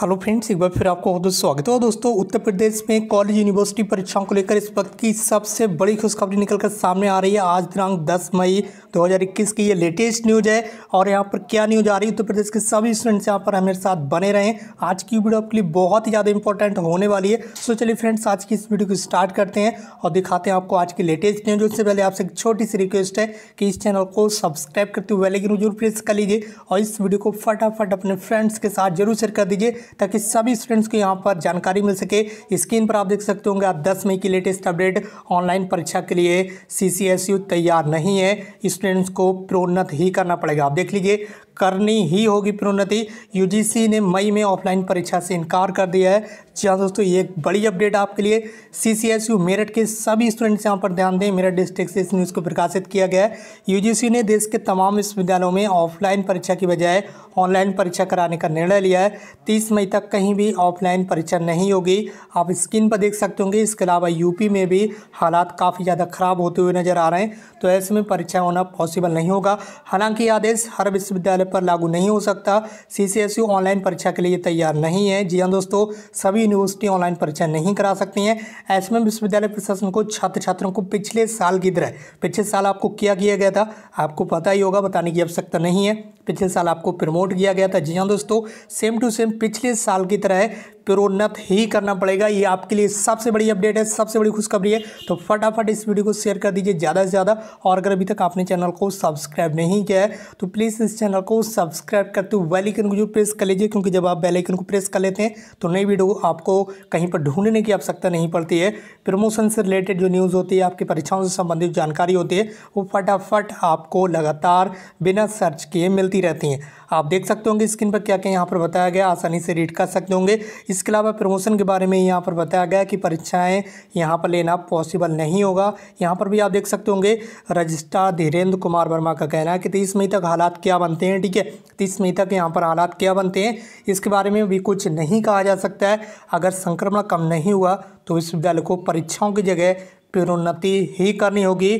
hello friends एक बार फिर आपको बहुत बहुत स्वागत है दोस्तों उत्तर प्रदेश में कॉलेज यूनिवर्सिटी परीक्षाओं को लेकर इस वक्त की सबसे बड़ी खुशखबरी निकलकर सामने आ रही है आज दिनांक 10 मई 2021 की ये लेटेस्ट न्यूज है और यहाँ पर क्या न्यूज आ रही है उत्तर प्रदेश के सभी स्टूडेंट्स यहाँ पर हमारे साथ बने रहे आज की वीडियो आपके लिए बहुत ही ज़्यादा इंपॉर्टेंट होने वाली है सो चलिए फ्रेंड्स आज की इस वीडियो को स्टार्ट करते हैं और दिखाते हैं आपको आज की लेटेस्ट न्यूज उससे पहले आपसे एक छोटी सी रिक्वेस्ट है कि इस चैनल को सब्सक्राइब करते हुए बेलाइकन जरूर प्रेस कर लीजिए और इस वीडियो को फटाफट अपने फ्रेंड्स के साथ जरूर शेयर कर दीजिए ताकि सभी स्टूडेंट्स को यहाँ पर जानकारी मिल सके स्क्रीन पर आप देख सकते होंगे आप दस मई की लेटेस्ट अपडेट ऑनलाइन परीक्षा के लिए सी e तैयार नहीं है स्टूडेंट्स को प्रोन्नत ही करना पड़ेगा आप देख लीजिए करनी ही होगी प्रोन्नति यूजीसी ने मई में ऑफलाइन परीक्षा से इनकार कर दिया है जी हाँ दोस्तों ये एक बड़ी अपडेट आपके लिए C C S U Meerut के सभी स्टूडेंट्स यहाँ पर ध्यान दें मेरठ डिस्ट्रिक्ट से इस न्यूज़ को प्रकाशित किया गया है यूजीसी ने देश के तमाम विश्वविद्यालयों में ऑफलाइन परीक्षा की बजाय ऑनलाइन परीक्षा कराने का निर्णय लिया है तीस मई तक कहीं भी ऑफलाइन परीक्षा नहीं होगी आप स्क्रीन पर देख सकते होंगे इसके अलावा यूपी में भी हालात काफ़ी ज़्यादा ख़राब होते हुए नज़र आ रहे हैं तो ऐसे में परीक्षा होना पॉसिबल नहीं होगा हालांकि आदेश हर विश्वविद्यालय पर लागू नहीं हो सकता सी ऑनलाइन परीक्षा के लिए तैयार नहीं है जी हाँ दोस्तों सभी यूनिवर्सिटी ऑनलाइन परीक्षा नहीं करा सकती हैं ऐसे में विश्वविद्यालय प्रशासन को छात्र छात्रों को पिछले साल की तरह पिछले साल आपको क्या किया गया था आपको पता ही होगा बताने की आवश्यकता नहीं है पिछले साल आपको प्रमोट किया गया था जी हाँ दोस्तों सेम टू सेम पिछले पिछले साल की तरह प्रोन्नत ही करना पड़ेगा ये आपके लिए सबसे बड़ी अपडेट है सबसे बड़ी खुशखबरी है तो फटाफट इस वीडियो को शेयर कर दीजिए ज़्यादा से ज़्यादा और अगर अभी तक आपने चैनल को सब्सक्राइब नहीं किया है तो प्लीज़ इस चैनल को सब्सक्राइब करते हुए बेलाइकन को जो प्रेस कर लीजिए क्योंकि जब आप बेलाइकन को प्रेस कर लेते हैं तो नई वीडियो आपको कहीं पर ढूंढने की आवश्यकता नहीं पड़ती है प्रमोशन से रिलेटेड जो न्यूज़ होती है आपकी परीक्षाओं से संबंधित जानकारी होती है वो फटाफट आपको लगातार बिना सर्च किए मिलती रहती हैं आप देख सकते होंगे स्क्रीन पर क्या क्या यहाँ पर बताया गया आसानी से रीड कर सकते होंगे इसके अलावा प्रमोशन के बारे में यहाँ पर बताया गया कि परीक्षाएँ यहाँ पर लेना पॉसिबल नहीं होगा यहाँ पर भी आप देख सकते होंगे रजिस्ट्रार धीरेन्द्र कुमार वर्मा का कहना है कि तीस मई तक हालात क्या बनते हैं ठीक है तीस मई तक यहाँ पर हालात क्या बनते हैं इसके बारे में भी कुछ नहीं कहा जा सकता है अगर संक्रमण कम नहीं हुआ तो विश्वविद्यालय को परीक्षाओं की जगह पदोन्नति ही करनी होगी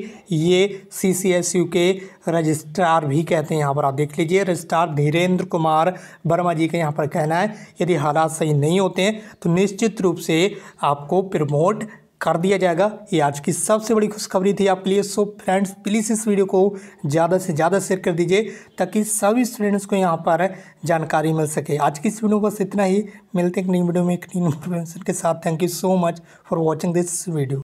ये सी सी एस यू के रजिस्ट्रार भी कहते हैं यहाँ पर आप देख लीजिए रजिस्ट्रार धीरेन्द्र कुमार वर्मा जी का यहाँ पर कहना है यदि हालात सही नहीं होते हैं तो निश्चित रूप से आपको प्रमोट कर दिया जाएगा ये आज की सबसे बड़ी खुशखबरी थी आपके लिए सो फ्रेंड्स प्लीज़ इस वीडियो को ज़्यादा से ज़्यादा शेयर कर दीजिए ताकि सभी स्टूडेंट्स को यहाँ पर जानकारी मिल सके आज की इस वीडियो बस इतना ही मिलते हैं एक नई वीडियो में एक नई इन्फॉर्मेशन के साथ thank you so much for watching this video